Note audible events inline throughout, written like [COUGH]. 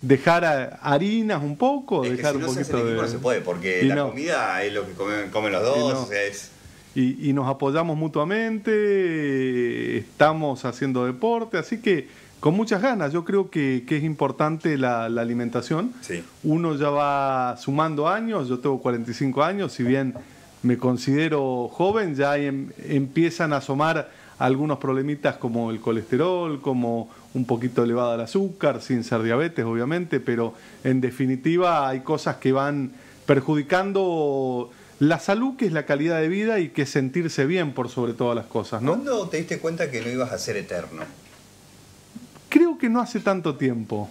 dejar harinas un poco, dejar un poquito se puede, porque la comida es lo que comen, los dos, y, nos apoyamos mutuamente, estamos haciendo deporte, así que con muchas ganas, yo creo que, es importante la, alimentación. Uno ya va sumando años, yo tengo 45 años, si bien me considero joven, ya em, empiezan a asomar algunos problemitas como el colesterol, como un poquito elevada el azúcar, sin ser diabetes obviamente, pero en definitiva hay cosas que van perjudicando la salud, que es la calidad de vida y que es sentirse bien por sobre todas las cosas. ¿no? ¿Cuándo te diste cuenta que lo ibas a hacer eterno? Creo que no hace tanto tiempo.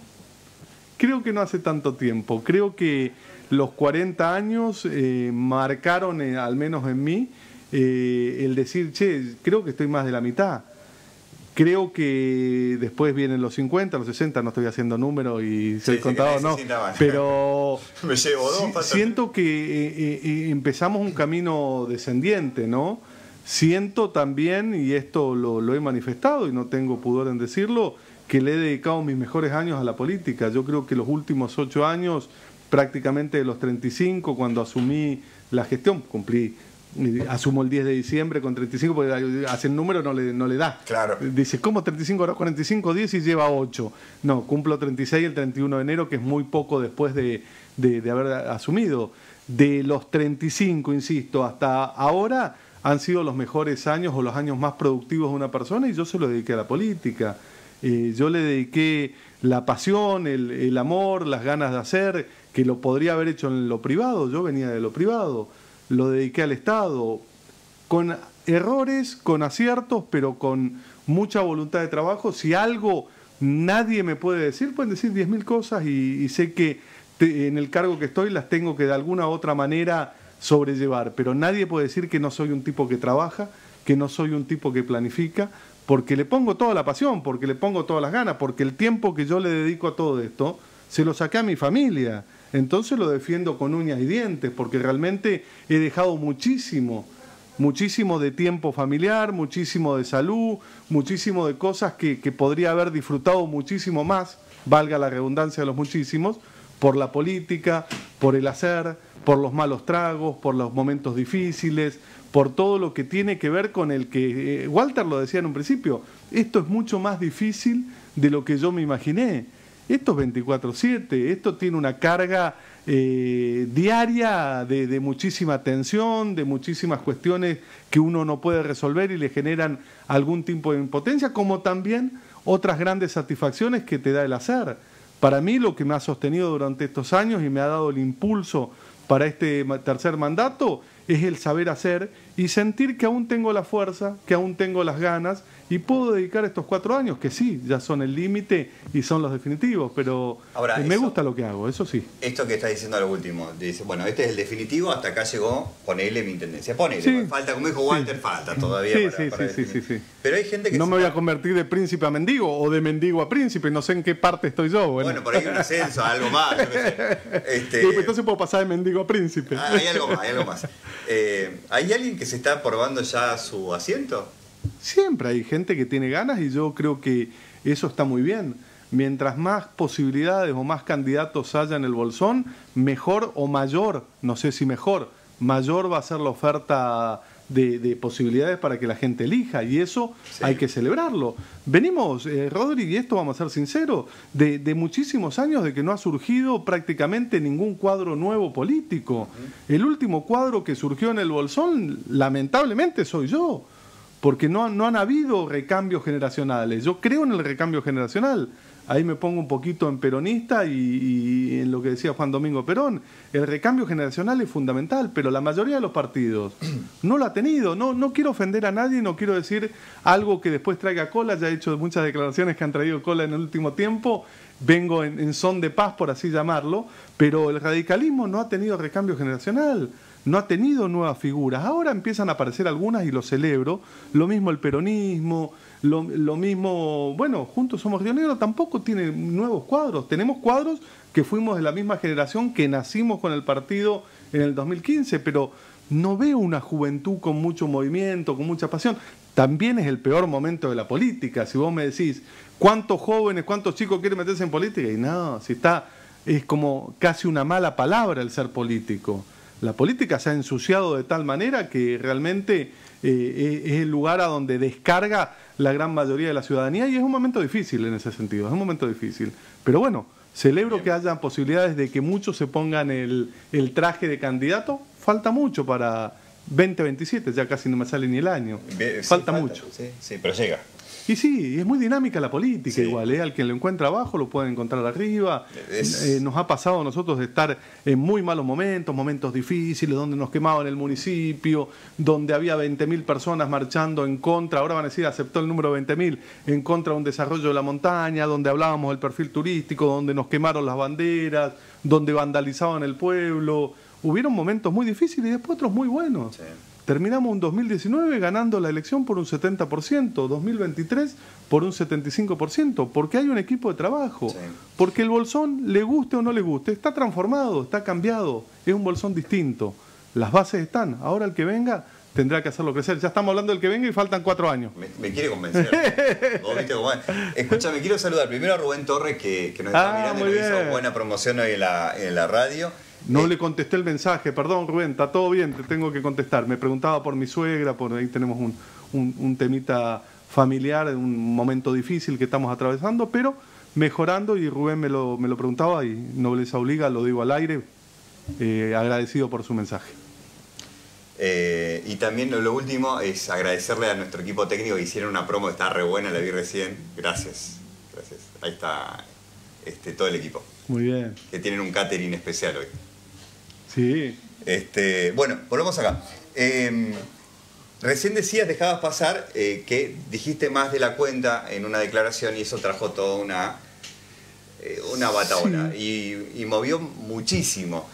Creo que no hace tanto tiempo. Creo que los 40 años eh, marcaron, eh, al menos en mí, eh, el decir, che, creo que estoy más de la mitad Creo que después vienen los 50, los 60, no estoy haciendo números y soy contado, no. Pero [LAUGHS] Me llevo siento que eh, eh, eh, empezamos un camino descendiente, ¿no? Siento también, y esto lo, lo he manifestado y no tengo pudor en decirlo, que le he dedicado mis mejores años a la política. Yo creo que los últimos ocho años, prácticamente de los 35, cuando asumí la gestión, cumplí asumo el 10 de diciembre con 35, porque hace el número no le, no le da. Claro. Dice, ¿cómo 35 horas? 45, 10 y lleva 8. No, cumplo 36 el 31 de enero, que es muy poco después de, haber asumido. De los 35, insisto, hasta ahora han sido los mejores años o los años más productivos de una persona y yo se lo dediqué a la política. Eh, yo le dediqué la pasión, el, el amor, las ganas de hacer, que lo podría haber hecho en lo privado, yo venía de lo privado lo dediqué al Estado, con errores, con aciertos, pero con mucha voluntad de trabajo. Si algo nadie me puede decir, pueden decir 10.000 cosas y, sé que en el cargo que estoy las tengo que de alguna u otra manera sobrellevar, pero nadie puede decir que no soy un tipo que trabaja, que no soy un tipo que planifica, porque le pongo toda la pasión, porque le pongo todas las ganas, porque el tiempo que yo le dedico a todo esto, se lo saqué a mi familia entonces lo defiendo con uñas y dientes, porque realmente he dejado muchísimo, muchísimo de tiempo familiar, muchísimo de salud, muchísimo de cosas que, podría haber disfrutado muchísimo más, valga la redundancia de los muchísimos, por la política, por el hacer, por los malos tragos, por los momentos difíciles, por todo lo que tiene que ver con el que, eh, Walter lo decía en un principio, esto es mucho más difícil de lo que yo me imaginé esto es 24/7, esto tiene una carga eh, diaria de, de, muchísima tensión, de muchísimas cuestiones que uno no puede resolver y le generan algún tipo de impotencia, como también otras grandes satisfacciones que te da el hacer. Para mí lo que me ha sostenido durante estos años y me ha dado el impulso para este tercer mandato es el saber hacer y sentir que aún tengo la fuerza, que aún tengo las ganas y puedo dedicar estos cuatro años, que sí, ya son el límite y son los definitivos, pero me gusta lo que hago, eso sí. Esto que está diciendo a lo último, dice, bueno, este es el definitivo, hasta acá llegó, ponele mi intendencia, ponele, falta, como dijo Walter, falta todavía. Sí, sí, sí, sí, sí, Pero hay gente que... No me voy a convertir de príncipe a mendigo o de mendigo a príncipe, no sé en qué parte estoy yo. Bueno, por ahí un ascenso, algo más. [LAUGHS] Este- pues, entonces puedo pasar de mendigo a príncipe. Ah, hay algo más, hay algo más. Eh, ¿Hay alguien que se está probando ya su asiento? Siempre hay gente que tiene ganas y yo creo que eso está muy bien. Mientras más posibilidades o más candidatos haya en el bolsón, mejor o mayor, no sé si mejor, mayor va a ser la oferta de, posibilidades para que la gente elija y eso hay que celebrarlo. Venimos, eh, Rodri, y esto vamos a ser sinceros, de, muchísimos años de que no ha surgido prácticamente ningún cuadro nuevo político. El último cuadro que surgió en el Bolsón, lamentablemente, soy yo porque no, no han habido recambios generacionales. Yo creo en el recambio generacional. Ahí me pongo un poquito en peronista y, en lo que decía Juan Domingo Perón. El recambio generacional es fundamental, pero la mayoría de los partidos [CLEARS THROAT] no lo ha tenido. No, no quiero ofender a nadie, no quiero decir algo que después traiga cola. Ya he hecho muchas declaraciones que han traído cola en el último tiempo vengo en, son de paz, por así llamarlo, pero el radicalismo no ha tenido recambio generacional no ha tenido nuevas figuras. Ahora empiezan a aparecer algunas y lo celebro. Lo mismo el peronismo, lo, mismo, bueno, Juntos Somos Río Negro tampoco tiene nuevos cuadros. Tenemos cuadros que fuimos de la misma generación que nacimos con el partido en el 2015, pero no veo una juventud con mucho movimiento, con mucha pasión. También es el peor momento de la política. Si vos me decís, ¿cuántos jóvenes, cuántos chicos quieren meterse en política? Y no, si está, es como casi una mala palabra el ser político la política se ha ensuciado de tal manera que realmente eh, eh, es el lugar a donde descarga la gran mayoría de la ciudadanía y es un momento difícil en ese sentido, es un momento difícil. Pero bueno, celebro que haya posibilidades de que muchos se pongan el, traje de candidato, falta mucho para 2027, ya casi no me sale ni el año. falta, mucho. Sí, sí, pero llega. Y sí, es muy dinámica la política igual, ¿eh? al que lo encuentra abajo lo puede encontrar arriba. Eh, nos ha pasado a nosotros de estar en muy malos momentos, momentos difíciles, donde nos quemaban el municipio, donde había 20.000 personas marchando en contra, ahora van a decir aceptó el número 20.000, en contra de un desarrollo de la montaña, donde hablábamos del perfil turístico, donde nos quemaron las banderas, donde vandalizaban el pueblo. Hubieron momentos muy difíciles y después otros muy buenos. Terminamos un 2019 ganando la elección por un 70%, 2023 por un 75%, porque hay un equipo de trabajo, porque el bolsón, le guste o no le guste, está transformado, está cambiado, es un bolsón distinto. Las bases están, ahora el que venga tendrá que hacerlo crecer. Ya estamos hablando del que venga y faltan cuatro años. Me, quiere convencer. [LAUGHS] Escúchame, quiero saludar primero a Rubén Torres, que, nos está ah, mirando y nos hizo buena promoción hoy en la radio. No eh, le contesté el mensaje, perdón Rubén, está todo bien, te tengo que contestar. Me preguntaba por mi suegra, por ahí tenemos un, temita familiar, un momento difícil que estamos atravesando, pero mejorando y Rubén me lo, preguntaba y Nobleza Obliga, lo digo al aire, eh, agradecido por su mensaje. Eh, y también lo, último es agradecerle a nuestro equipo técnico que hicieron una promo, está re buena, la vi recién. Gracias, gracias. Ahí está este, todo el equipo. Muy bien. Que tienen un catering especial hoy. Sí. Este, bueno, volvemos acá. Em, recién decías, dejabas pasar, eh, que dijiste más de la cuenta en una declaración y eso trajo toda una, eh, una y, movió muchísimo.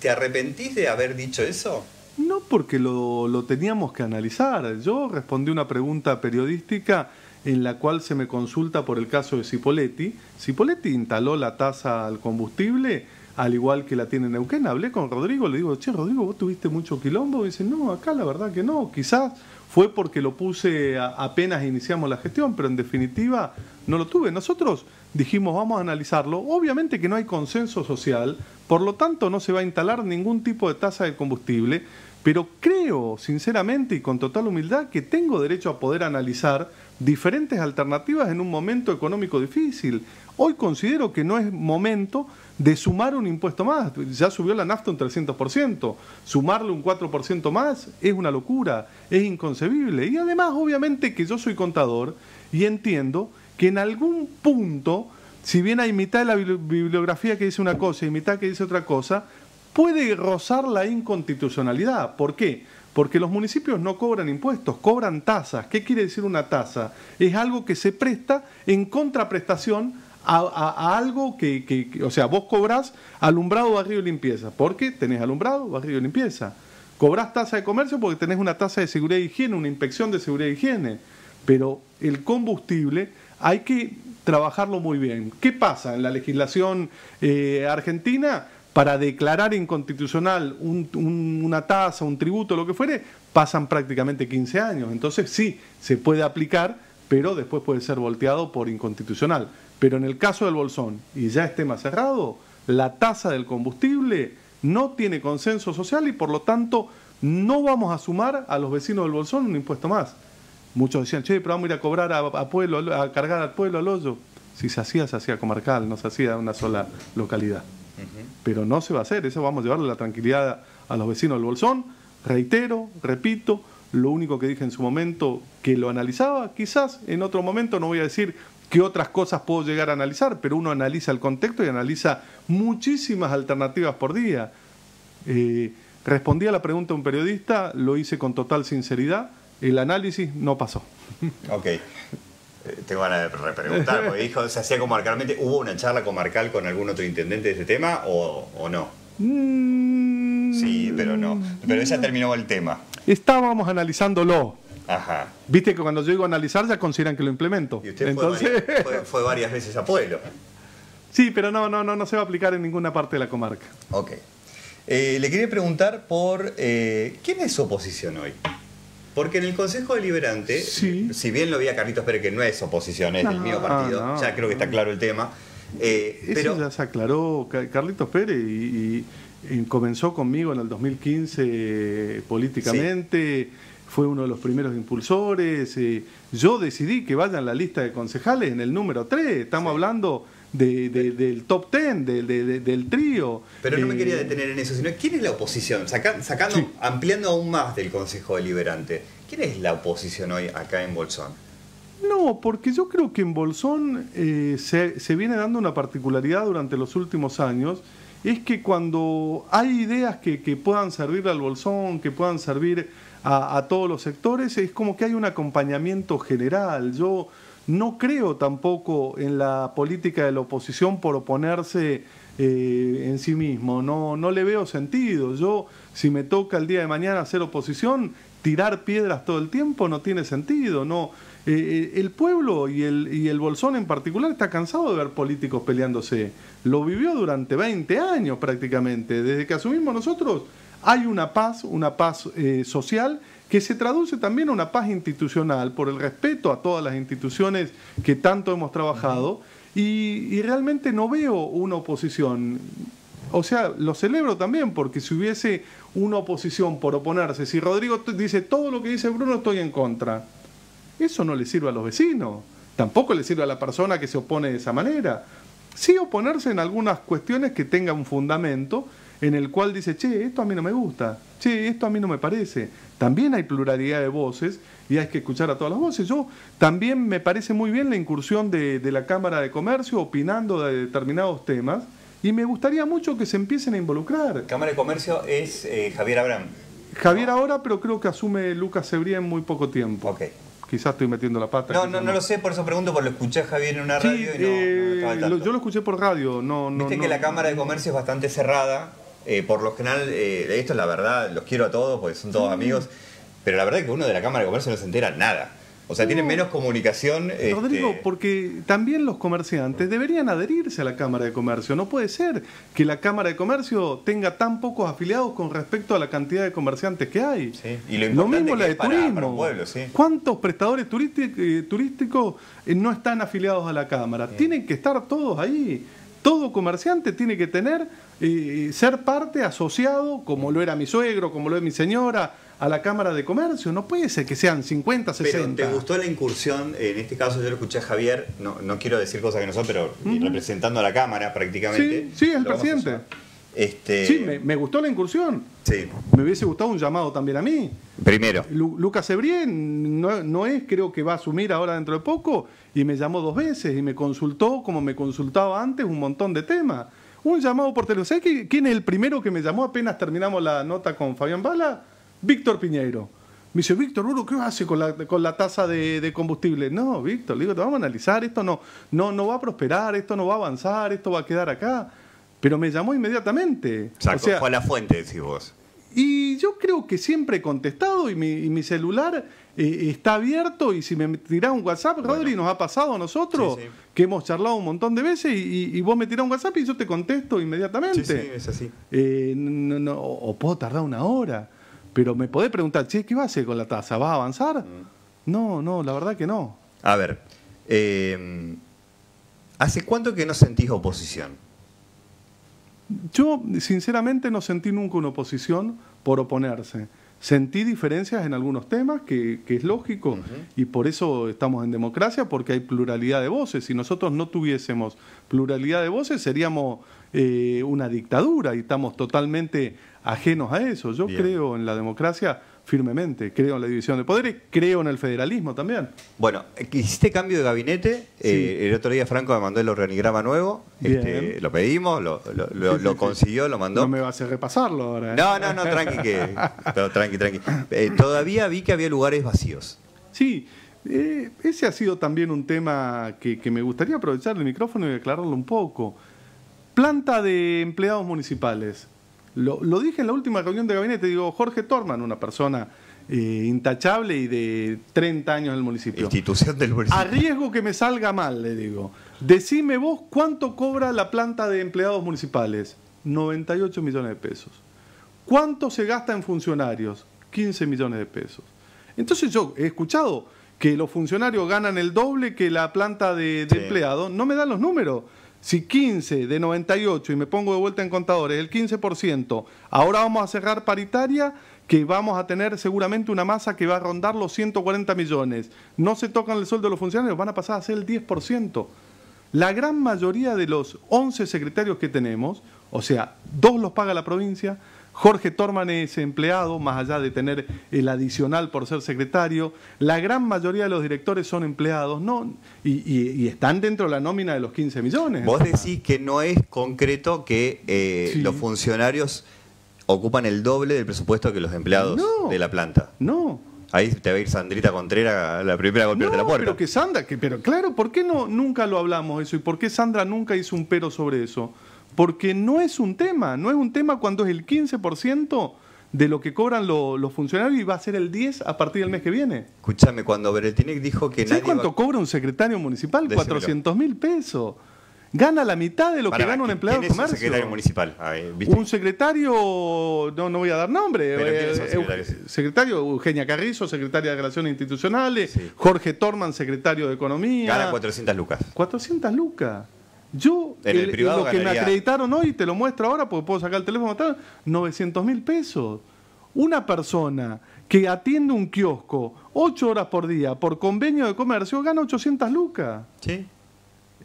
¿Te arrepentís de haber dicho eso? No, porque lo, lo teníamos que analizar. Yo respondí una pregunta periodística en la cual se me consulta por el caso de Cipoletti. Cipoletti instaló la tasa al combustible al igual que la tiene Neuquén. Hablé con Rodrigo, le digo, che, Rodrigo, vos tuviste mucho quilombo. Y dice, no, acá la verdad que no. Quizás fue porque lo puse apenas iniciamos la gestión, pero en definitiva no lo tuve. Nosotros dijimos, vamos a analizarlo. Obviamente que no hay consenso social, por lo tanto no se va a instalar ningún tipo de tasa de combustible, pero creo, sinceramente y con total humildad, que tengo derecho a poder analizar diferentes alternativas en un momento económico difícil. Hoy considero que no es momento de sumar un impuesto más. Ya subió la nafta un 300%. Sumarle un 4% más es una locura, es inconcebible. Y además, obviamente que yo soy contador y entiendo que en algún punto, si bien hay mitad de la bibliografía que dice una cosa y mitad que dice otra cosa, puede rozar la inconstitucionalidad. ¿Por qué? porque los municipios no cobran impuestos, cobran tasas. ¿Qué quiere decir una tasa? Es algo que se presta en contraprestación a, algo que, o sea, vos cobrás alumbrado, barrio y limpieza, porque tenés alumbrado, barrio y limpieza. Cobrás tasa de comercio porque tenés una tasa de seguridad y higiene, una inspección de seguridad y higiene. Pero el combustible hay que trabajarlo muy bien. ¿Qué pasa en la legislación eh, argentina? para declarar inconstitucional una tasa, un tributo, lo que fuere, pasan prácticamente 15 años. Entonces sí, se puede aplicar, pero después puede ser volteado por inconstitucional. Pero en el caso del bolsón, y ya esté más cerrado, la tasa del combustible no tiene consenso social y por lo tanto no vamos a sumar a los vecinos del bolsón un impuesto más. Muchos decían, che, pero vamos a ir a cobrar a, pueblo, a cargar al pueblo al hoyo. Si se hacía, se hacía comarcal, no se hacía una sola localidad. Pero no se va a hacer, eso vamos a llevarle la tranquilidad a los vecinos del Bolsón. Reitero, repito, lo único que dije en su momento que lo analizaba, quizás en otro momento no voy a decir qué otras cosas puedo llegar a analizar, pero uno analiza el contexto y analiza muchísimas alternativas por día. Eh, respondí a la pregunta de un periodista, lo hice con total sinceridad, el análisis no pasó. Ok. Te van a repreguntar, porque dijo, ¿se hacía comarcalmente? ¿Hubo una charla comarcal con algún otro intendente de ese tema o, no? Mm. sí, pero no. Pero ella terminó el tema. Estábamos analizándolo. Ajá. Viste que cuando yo digo analizar ya consideran que lo implemento. Y usted Entonces... fue, varias veces a pueblo. Sí, pero no, no, no, no se va a aplicar en ninguna parte de la comarca. Ok. Eh, le quería preguntar por eh, quién es su oposición hoy. Porque en el Consejo Deliberante, si bien lo vi a Carlitos Pérez, que no es oposición, es el del mío partido, ah, ya creo que está claro el tema. Eh, Eso ya se aclaró Carlitos Pérez y, comenzó conmigo en el 2015 eh, políticamente. fue uno de los primeros impulsores. Eh, yo decidí que vayan la lista de concejales en el número 3. Estamos hablando del top ten, del trío. Pero no me eh, quería detener en eso, sino quién es la oposición, sacando, ampliando aún más del Consejo Deliberante. ¿Quién es la oposición hoy acá en Bolsón? No, porque yo creo que en Bolsón eh, se, viene dando una particularidad durante los últimos años, es que cuando hay ideas que, puedan servir al bolsón, que puedan servir a, a, todos los sectores, es como que hay un acompañamiento general. Yo no creo tampoco en la política de la oposición por oponerse eh, en sí mismo. No, no le veo sentido. Yo, si me toca el día de mañana hacer oposición, tirar piedras todo el tiempo no tiene sentido. No, eh, eh, el pueblo y el, y el Bolsón en particular está cansado de ver políticos peleándose. Lo vivió durante 20 años prácticamente. Desde que asumimos nosotros hay una paz, una paz social que se traduce también a una paz institucional por el respeto a todas las instituciones que tanto hemos trabajado y, realmente no veo una oposición. O sea, lo celebro también porque si hubiese una oposición por oponerse, si Rodrigo dice todo lo que dice Bruno estoy en contra, eso no le sirve a los vecinos, tampoco le sirve a la persona que se opone de esa manera. Sí oponerse en algunas cuestiones que tengan un fundamento, en el cual dice, che, esto a mí no me gusta, che, esto a mí no me parece. También hay pluralidad de voces y hay que escuchar a todas las voces. Yo también me parece muy bien la incursión de, la Cámara de Comercio opinando de determinados temas y me gustaría mucho que se empiecen a involucrar. Cámara de Comercio es eh, Javier Abraham. Javier ahora, pero creo que asume Lucas Sebría en muy poco tiempo. Ok. Quizás estoy metiendo la pata. No, no, lo sé, por eso pregunto, porque lo escuché Javier en una radio y no, eh, Yo lo escuché por radio, no, no. Viste que la Cámara de Comercio es bastante cerrada. Eh, por lo general, eh, esto es la verdad, los quiero a todos porque son todos mm. amigos, pero la verdad es que uno de la Cámara de Comercio no se entera nada. O sea, tienen menos comunicación. Este, Rodrigo, porque también los comerciantes deberían adherirse a la Cámara de Comercio. No puede ser que la Cámara de Comercio tenga tan pocos afiliados con respecto a la cantidad de comerciantes que hay. Sí. Y lo, lo, mismo la de para, turismo. sí. ¿Cuántos prestadores eh, turísticos no están afiliados a la Cámara? Tienen que estar todos ahí. Todo comerciante tiene que tener y ser parte, asociado, como lo era mi suegro, como lo es mi señora, a la Cámara de Comercio. No puede ser que sean 50, 60. Pero ¿Te gustó la incursión? En este caso yo lo escuché a Javier, no, no quiero decir cosas que no son, pero representando a la Cámara prácticamente. Sí, sí el presidente. Este... Sí, me, gustó la incursión. Sí. Me hubiese gustado un llamado también a mí. Primero. Lucas Ebrien no, no, es, creo que va a asumir ahora dentro de poco, y me llamó dos veces y me consultó como me consultaba antes un montón de temas. Un llamado por teléfono. ¿Sabes quién es el primero que me llamó apenas terminamos la nota con Fabián Bala? Víctor Piñeiro. Me dice, Víctor, ¿qué hace con la, con la tasa de, combustible? No, Víctor, le digo, te vamos a analizar, esto no, no, no va a prosperar, esto no va a avanzar, esto va a quedar acá. Pero me llamó inmediatamente. fue a la fuente, decís vos. Y yo creo que siempre he contestado y mi celular está abierto y si me tirás un WhatsApp, Rodri, nos ha pasado a nosotros que hemos charlado un montón de veces y, vos me tirás un WhatsApp y yo te contesto inmediatamente. Sí, sí, es así. Eh, no, o puedo tardar una hora, pero me podés preguntar, che, ¿qué va a hacer con la tasa? ¿Va a avanzar? Mm. No, no, la verdad que no. A ver, em, ¿hace cuánto que no sentís oposición? Yo, sinceramente, no sentí nunca una oposición por oponerse. Sentí diferencias en algunos temas, que, es lógico, y por eso estamos en democracia, porque hay pluralidad de voces. Si nosotros no tuviésemos pluralidad de voces, seríamos eh, una dictadura y estamos totalmente ajenos a eso. Yo creo en la democracia firmemente. Creo en la división de poderes, creo en el federalismo también. Bueno, hiciste cambio de gabinete. Eh, el otro día Franco me mandó el organigrama nuevo. Este, lo pedimos, lo, consiguió, lo mandó. No me vas a repasarlo ahora. ¿eh? No, no, no, tranqui, que, tranqui, tranqui. Eh, todavía vi que había lugares vacíos. Sí, ese ha sido también un tema que, que me gustaría aprovechar el micrófono y aclararlo un poco. Planta de empleados municipales. Lo, dije en la última reunión de gabinete, digo, Jorge Torman, una persona eh, intachable y de 30 años en el municipio. Institución del municipio. A riesgo que me salga mal, le digo, decime vos cuánto cobra la planta de empleados municipales. 98 millones de pesos. ¿Cuánto se gasta en funcionarios? 15 millones de pesos. Entonces yo he escuchado que los funcionarios ganan el doble que la planta de, empleados. No me dan los números. Si 15 de 98, y me pongo de vuelta en contadores, el 15%, ahora vamos a cerrar paritaria, que vamos a tener seguramente una masa que va a rondar los 140 millones. No se tocan el sueldo de los funcionarios, van a pasar a ser el 10%. La gran mayoría de los 11 secretarios que tenemos, o sea, dos los paga la provincia, Jorge Torman es empleado, más allá de tener el adicional por ser secretario. La gran mayoría de los directores son empleados, ¿no? Y, están dentro de la nómina de los 15 millones. Vos decís que no es concreto que eh, los funcionarios ocupan el doble del presupuesto que los empleados de la planta. No. Ahí te va a ir Sandrita Contreras la primera a golpearte la puerta. Pero que Sandra, pero claro, ¿por qué no, nunca lo hablamos eso? ¿Y por qué Sandra nunca hizo un pero sobre eso? porque no es un tema, no es un tema cuando es el 15% de lo que cobran los funcionarios y va a ser el 10 a partir del mes que viene. Escúchame, cuando Beretinec dijo que ¿Sabes cuánto cobra un secretario municipal? 400 mil pesos. Gana la mitad de lo que gana un empleado de comercio. Un secretario municipal. Ah, eh, un secretario, no, no voy a dar nombre. Eh, eh, secretario Eugenia Carrizo, secretaria de Relaciones Institucionales. Jorge Torman, secretario de Economía. Gana 400 lucas. 400 lucas. Yo, eh, lo que me acreditaron hoy, te lo muestro ahora porque puedo sacar el teléfono, 900 mil pesos. Una persona que atiende un kiosco 8 horas por día por convenio de comercio gana 800 lucas. Sí.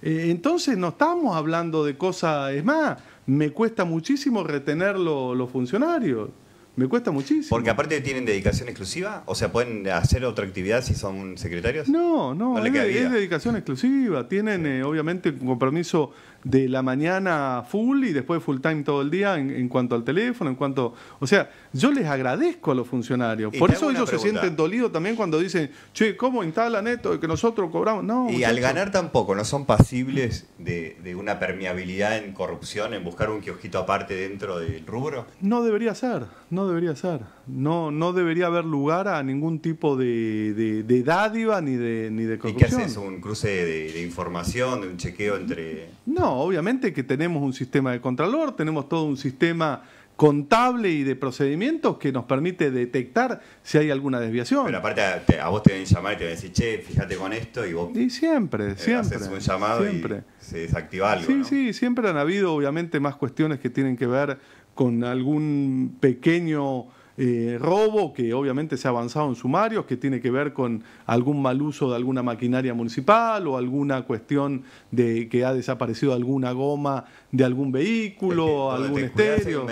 Eh, entonces no estamos hablando de cosas, es más, me cuesta muchísimo retener los funcionarios. Me cuesta muchísimo. Porque aparte tienen dedicación exclusiva, o sea, pueden hacer otra actividad si son secretarios. No, no, es, dedicación exclusiva. Tienen eh, obviamente un compromiso de la mañana full y después full time todo el día en, cuanto al teléfono, en cuanto, o sea, yo les agradezco a los funcionarios. Por eso ellos se sienten dolidos también cuando dicen, "Che, ¿cómo instalan esto que nosotros cobramos?" No. Y al ganar tampoco no son pasibles de, una permeabilidad en corrupción, en buscar un kiosquito aparte dentro del rubro. No debería ser. No no debería ser. No, no debería haber lugar a ningún tipo de, dádiva ni de, ni de corrupción. ¿Y qué haces? ¿Un cruce de, información, de un chequeo entre...? No, obviamente que tenemos un sistema de contralor, tenemos todo un sistema contable y de procedimientos que nos permite detectar si hay alguna desviación. Pero aparte a, vos te deben llamar y te a decir, che, fíjate con esto y vos... Y siempre, eh, siempre. Haces un llamado y se desactiva algo. Sí, sí, siempre han habido obviamente más cuestiones que tienen que ver con algún pequeño eh, robo que obviamente se ha avanzado en sumarios, que tiene que ver con algún mal uso de alguna maquinaria municipal o alguna cuestión de que ha desaparecido alguna goma de algún vehículo, este, algún estéreo.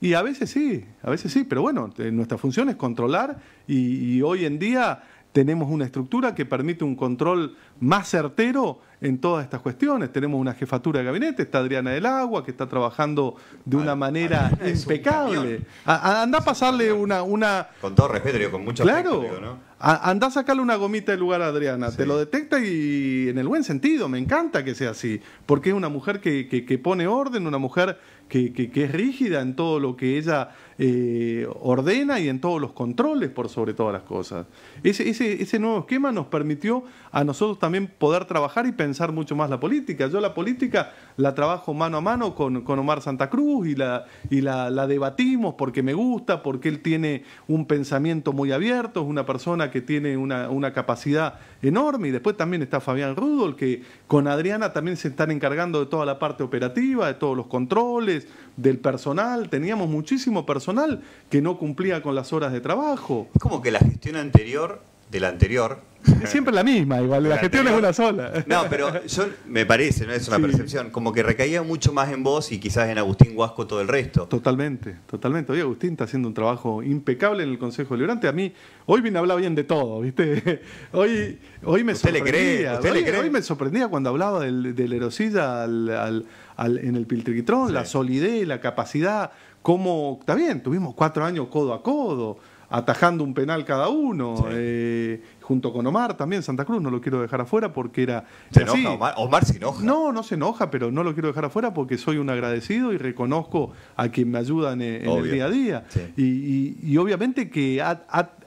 Y a veces sí, a veces sí, pero bueno, eh, nuestra función es controlar y hoy en día tenemos una estructura que permite un control más certero en todas estas cuestiones. Tenemos una jefatura de gabinete, está Adriana del Agua, que está trabajando de una ah, manera [LAUGHS] impecable. anda pasarle una, una... Con todo respeto, con mucho claro, Anda a sacarle una gomita del lugar a Adriana. Te lo detecta y en el buen sentido, me encanta que sea así, porque es una mujer que pone orden, una mujer que, es rígida en todo lo que ella eh, ordena y en todos los controles, por sobre todas las cosas. Ese, ese, nuevo esquema nos permitió a nosotros también poder trabajar y pensar mucho más la política. Yo la política la trabajo mano a mano con, Omar Santa Cruz y, la, y la, debatimos porque me gusta, porque él tiene un pensamiento muy abierto, es una persona que tiene una, una capacidad enorme. Y después también está Fabián Rudol, que con Adriana también se están encargando de toda la parte operativa, de todos los controles del personal, teníamos muchísimo personal que no cumplía con las horas de trabajo. Es como que la gestión anterior de la anterior. Siempre la misma, igual, la, gestión es una sola. No, pero yo me parece, no es una percepción, como que recaía mucho más en vos y quizás en Agustín Huasco todo el resto. Totalmente, totalmente. Hoy Agustín está haciendo un trabajo impecable en el Consejo Liberante. A mí, hoy a hablaba bien de todo, ¿viste? [LAUGHS] Hoy, hoy me sorprendía. hoy, me sorprendía cuando hablaba del, del Erosilla al en el Piltriquitrón, la solidez, la capacidad, como bien, tuvimos cuatro años codo a codo, atajando un penal cada uno, eh, junto con Omar también, Santa Cruz, no lo quiero dejar afuera porque era... Se enoja, Omar, Omar, se enoja. No, no se enoja, pero no lo quiero dejar afuera porque soy un agradecido y reconozco a quien me ayudan en, el día a día. Y, obviamente que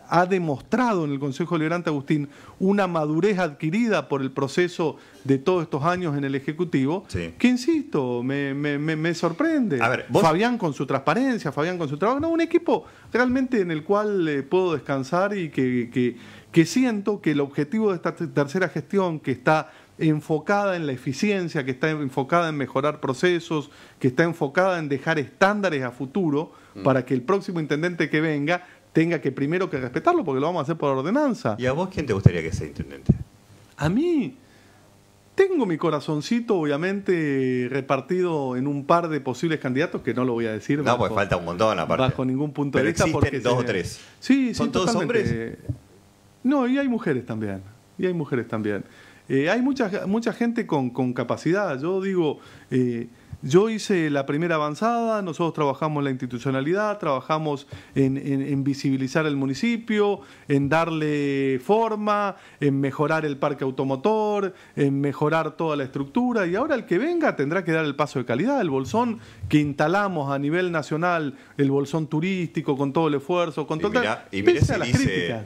ha demostrado en el Consejo Liberante, Agustín, una madurez adquirida por el proceso de todos estos años en el Ejecutivo, que insisto, me, sorprende. Fabián con su transparencia, Fabián con su trabajo, un equipo realmente en el cual eh, puedo descansar y que, siento que el objetivo de esta tercera gestión que está enfocada en la eficiencia, que está enfocada en mejorar procesos, que está enfocada en dejar estándares a futuro mm. para que el próximo intendente que venga tenga que primero que respetarlo porque lo vamos a hacer por ordenanza. ¿Y a vos quién te gustaría que sea intendente? A mí tengo mi corazoncito obviamente repartido en un par de posibles candidatos que no lo voy a decir. No, pues bajo, pues falta un montón aparte. Bajo ningún punto de vista porque dos o tres. Sí, son todos hombres. No, y hay mujeres también. Y hay mujeres también. Eh, hay mucha, mucha gente con, capacidad. Yo digo, eh, yo hice la primera avanzada, nosotros trabajamos en la institucionalidad, trabajamos en, visibilizar el municipio, en darle forma, en mejorar el parque automotor, en mejorar toda la estructura y ahora el que venga tendrá que dar el paso de calidad. El bolsón que instalamos a nivel nacional, el bolsón turístico con todo el esfuerzo, con todo el... y dice,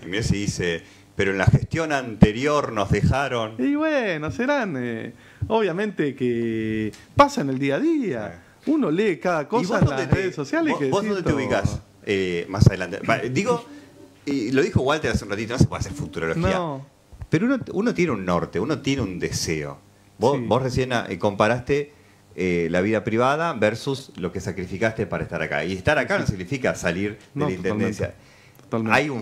dice pero en la gestión anterior nos dejaron. Y bueno, serán, eh, obviamente que pasa en el día a día. Uno lee cada cosa en las redes sociales. ¿Vos, vos dónde te ubicás eh, más adelante? Digo, y lo dijo Walter hace un ratito, no se puede hacer futurología. No. Pero uno, tiene un norte, uno tiene un deseo. Vos, recién eh, comparaste la vida privada versus lo que sacrificaste para estar acá. Y estar acá no significa salir de la intendencia. Hay un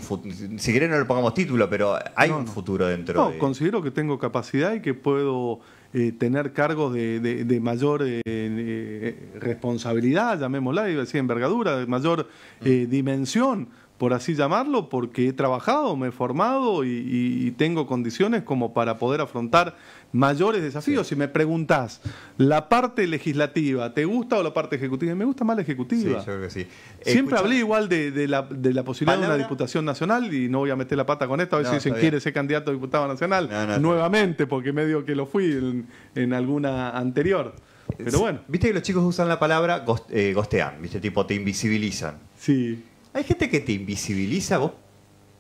si querés no le pongamos título, pero hay un futuro dentro. No, considero que tengo capacidad y que puedo eh, tener cargos de, mayor eh, eh, responsabilidad, llamémosla, iba a decir envergadura, de mayor mm. dimensión, por así llamarlo, porque he trabajado, me he formado y tengo condiciones como para poder afrontar mayores desafíos. Si me preguntás, ¿la parte legislativa te gusta o la parte ejecutiva? Me gusta más la ejecutiva. Siempre hablé igual de, la, posibilidad de una diputación nacional y no voy a meter la pata con esto, a ver si se quiere ser candidato a diputado nacional nuevamente, porque medio que lo fui en, alguna anterior. Pero bueno. Viste que los chicos usan la palabra eh, gostean, ¿viste? Tipo, te invisibilizan. Sí. Hay gente que te invisibiliza, vos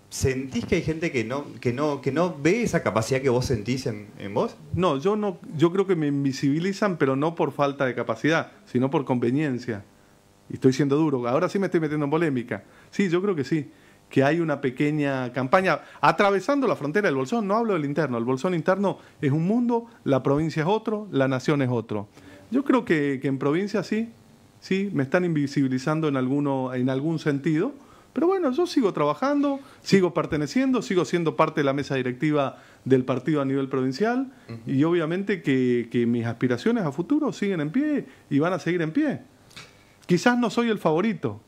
¿Sentís que hay gente que no, que no, que no ve esa capacidad que vos sentís en, vos? No, yo no, yo creo que me invisibilizan, pero no por falta de capacidad, sino por conveniencia. Y estoy siendo duro. Ahora sí me estoy metiendo en polémica. Sí, yo creo que sí. Que hay una pequeña campaña atravesando la frontera del bolsón. No hablo del interno. El bolsón interno es un mundo, la provincia es otro, la nación es otro. Yo creo que, que en provincia sí, sí, me están invisibilizando en, alguno, en algún sentido pero bueno, yo sigo trabajando, sigo perteneciendo, sigo siendo parte de la mesa directiva del partido a nivel provincial y obviamente que, mis aspiraciones a futuro siguen en pie y van a seguir en pie. Quizás no soy el favorito,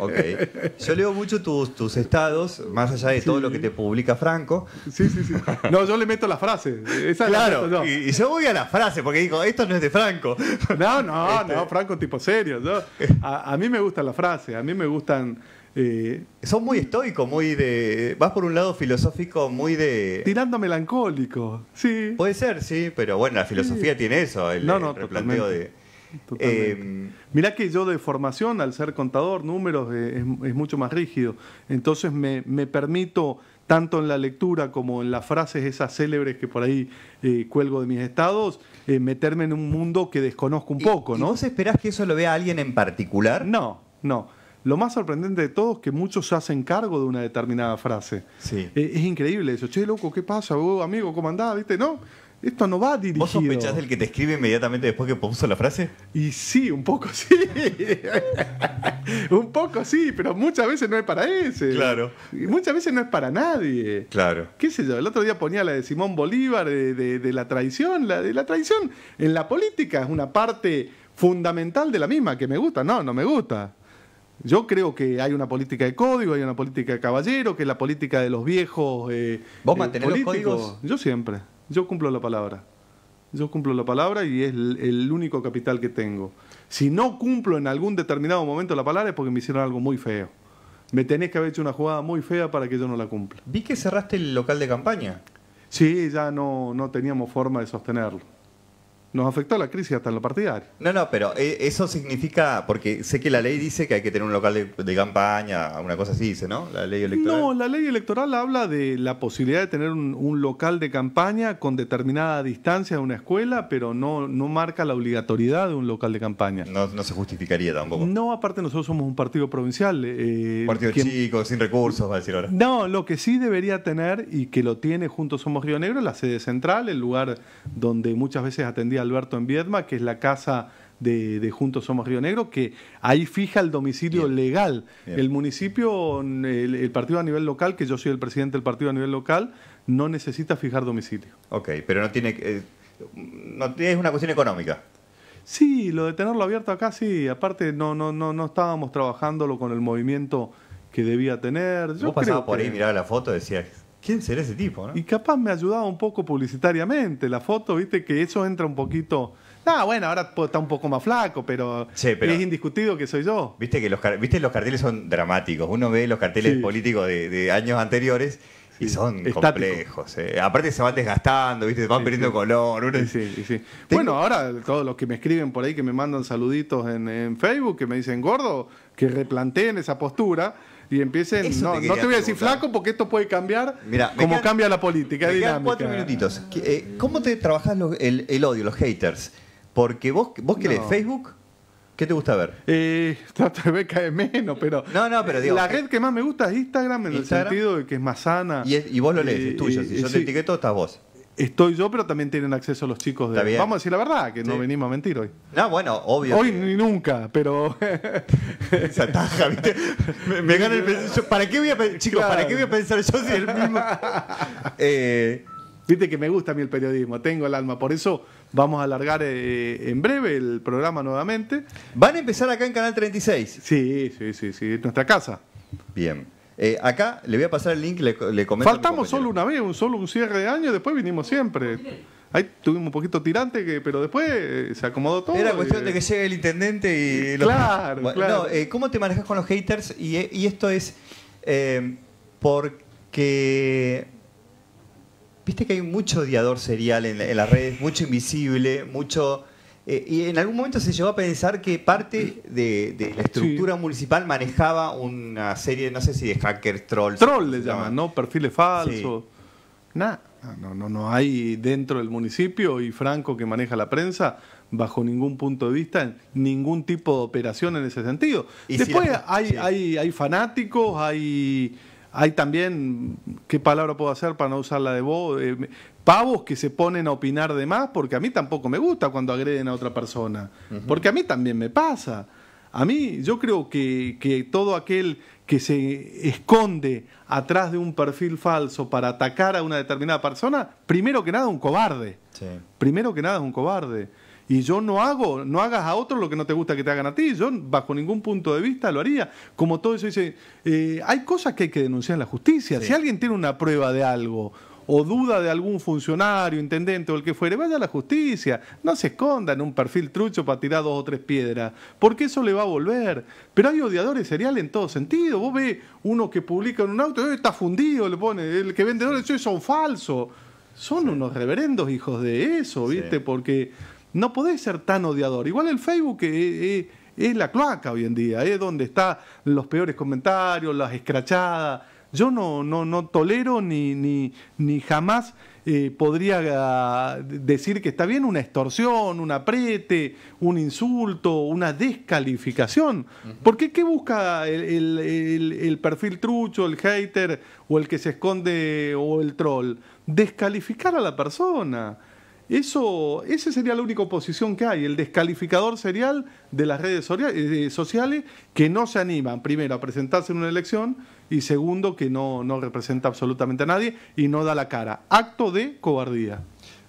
Ok. Yo leo mucho tus, tus estados, más allá de todo lo que te publica Franco. Sí, sí, sí. No, yo le meto la frase. claro. y, yo voy a la frase porque digo, esto no es de Franco. No, no, no, este, Franco tipo serio. a, mí me gusta la frase, a mí me gustan... Eh, Son muy estoico, muy de... Vas por un lado filosófico, muy de... Tirando melancólico, sí. Puede ser, sí, pero bueno, la filosofía tiene eso, el, no, replanteo de eh, Mirá que yo de formación, al ser contador, números, eh, es, mucho más rígido. Entonces me, permito, tanto en la lectura como en las frases esas célebres que por ahí eh, cuelgo de mis estados, eh, meterme en un mundo que desconozco un poco, ¿no? ¿y ¿Vos esperás que eso lo vea alguien en particular? No, no. Lo más sorprendente de todo es que muchos se hacen cargo de una determinada frase. Sí. es increíble eso. Che, loco, ¿qué pasa? amigo, ¿cómo andás? ¿Viste? No, esto no va dirigido. ¿Vos sospechás del que te escribe inmediatamente después que puso la frase? Y sí, un poco sí. [LAUGHS] un poco sí, pero muchas veces no es para ese. Claro. Y muchas veces no es para nadie. Claro. ¿Qué sé yo? El otro día ponía la de Simón Bolívar, de, la traición. La, de la traición en la política es una parte fundamental de la misma, que me gusta. No, no me gusta. Yo creo que hay una política de código, hay una política de caballero, que es la política de los viejos. Eh, ¿Vos mantenés eh, los códigos? Yo siempre. Yo cumplo la palabra. Yo cumplo la palabra y es el, único capital que tengo. Si no cumplo en algún determinado momento la palabra es porque me hicieron algo muy feo. Me tenés que haber hecho una jugada muy fea para que yo no la cumpla. Vi que cerraste el local de campaña. Sí, ya no, no teníamos forma de sostenerlo nos afectó la crisis hasta en lo partidario. No, no, pero eh, eso significa, porque sé que la ley dice que hay que tener un local de, campaña, una cosa así dice, ¿no? La ley electoral. No, la ley electoral habla de la posibilidad de tener un, local de campaña con determinada distancia de una escuela, pero no, no marca la obligatoriedad de un local de campaña. No, se justificaría tampoco. No, aparte nosotros somos un partido provincial. un eh, partido chico, sin recursos, va a decir ahora. No, lo que sí debería tener, y que lo tiene junto Somos Río Negro, la sede central, el lugar donde muchas veces atendía Alberto en Viedma, que es la casa de, Juntos Somos Río Negro, que ahí fija el domicilio legal. El municipio, el, partido a nivel local, que yo soy el presidente del partido a nivel local, no necesita fijar domicilio. Ok, pero no tiene... Eh, no, es una cuestión económica. Sí, lo de tenerlo abierto acá sí, aparte no, no, no, no estábamos trabajándolo con el movimiento que debía tener. Yo ¿Vos por ahí, miraba la foto, decías, ¿Quién será ese tipo? No? Y capaz me ayudaba un poco publicitariamente. La foto, viste, que eso entra un poquito. Ah, bueno, ahora está un poco más flaco, pero, es indiscutido que soy yo. Viste que los, ¿viste? los carteles son dramáticos. Uno ve los carteles políticos de, años anteriores y son complejos. Eh. Aparte se van desgastando, ¿viste? se van perdiendo color. Bueno, ahora todos los que me escriben por ahí, que me mandan saluditos en, en Facebook, que me dicen gordo, que replanteen esa postura y empiecen. no, te, voy a decir flaco porque esto puede cambiar. Mira, como cambia la política digamos. dinámica. cuatro minutitos. Eh, ¿Cómo te trabajas el, odio, los haters? Porque vos, vos querés lees Facebook. ¿Qué te gusta ver? Eh, [LAUGHS] trato de ver cae menos, pero. No, no, pero La eh, red que más me gusta es Instagram en el sentido de que es más sana. Y, y vos lo lees, es eh, tuyo. si yo te etiqueto, estás vos estoy yo, pero también tienen acceso los chicos de. Vamos a decir la verdad, que no venimos a mentir hoy. No, bueno, obvio. Hoy ni nunca, pero. [LAUGHS] Esa ataja, ¿viste? Me, gana el pensamiento. ¿Para qué voy a pensar, yo si el mismo. [LAUGHS] Eh, Viste que me gusta a mí el periodismo, tengo el alma. Por eso vamos a alargar eh, en breve el programa nuevamente. Van a empezar acá en Canal 36. Sí, sí, sí, sí, nuestra casa. Bien. Eh, acá le voy a pasar el link, le, le comento. Faltamos solo una vez, un solo un cierre de año, después vinimos siempre. Ahí tuvimos un poquito tirante, pero después eh, se acomodó todo. Era cuestión de eh, que llegue el intendente y... Claro, claro. ¿Cómo te manejas con los haters? Y, esto es porque... Viste que hay mucho odiador serial en las redes, mucho invisible, mucho eh, y en algún momento se llegó a pensar que parte de, la estructura municipal manejaba una serie, no sé si de hackers, trolls. Troll le llaman, ¿no? Perfiles falsos. Nada, no, no, no hay dentro del municipio y Franco que maneja la prensa bajo ningún punto de vista ningún tipo de operación en ese sentido. Después hay, hay, hay fanáticos, hay hay también, ¿qué palabra puedo hacer para no usar la de vos? Eh, pavos que se ponen a opinar de más, porque a mí tampoco me gusta cuando agreden a otra persona, porque a mí también me pasa. A mí yo creo que, que, todo aquel que se esconde atrás de un perfil falso para atacar a una determinada persona, primero que nada es un cobarde. Primero que nada es un cobarde. Y yo no hago, no hagas a otro lo que no te gusta que te hagan a ti. Yo, bajo ningún punto de vista, lo haría. Como todo eso dice, eh, hay cosas que hay que denunciar en la justicia. Si alguien tiene una prueba de algo o duda de algún funcionario, intendente o el que fuere, vaya a la justicia, no se esconda en un perfil trucho para tirar dos o tres piedras, porque eso le va a volver. Pero hay odiadores seriales en todo sentido. Vos ves uno que publica en un auto, eh, está fundido, le pone, el que vende dólares, son falsos. Son unos reverendos hijos de eso, ¿viste? Porque no podés ser tan odiador. Igual el Facebook es, es la cloaca hoy en día, es donde están los peores comentarios, las escrachadas yo no, no, tolero ni, ni, ni jamás eh, podría ah, decir que está bien una extorsión, un aprete, un insulto, una descalificación. ¿Por qué? ¿qué busca el, perfil trucho, el hater o el que se esconde o el troll? Descalificar a la persona eso, esa sería la única oposición que hay, el descalificador serial de las redes eh, sociales que no se animan, primero, a presentarse en una elección y segundo, que no, no representa absolutamente a nadie y no da la cara. Acto de cobardía.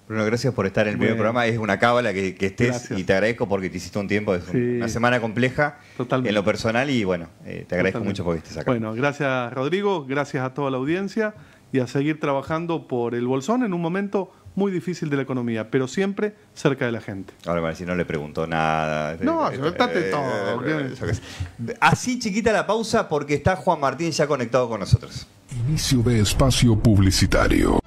bueno gracias por estar en el primer programa. Es una cábala que, estés y te agradezco porque te hiciste un tiempo, una semana compleja en lo personal y bueno, eh, te agradezco mucho porque estés acá. Bueno, gracias Rodrigo, gracias a toda la audiencia y a seguir trabajando por el Bolsón en un momento muy difícil de la economía, pero siempre cerca de la gente. Ahora, si no le preguntó nada. Eh, no, eh, se eh, todo. Así chiquita la pausa porque está Juan Martín ya conectado con nosotros. Inicio de espacio publicitario.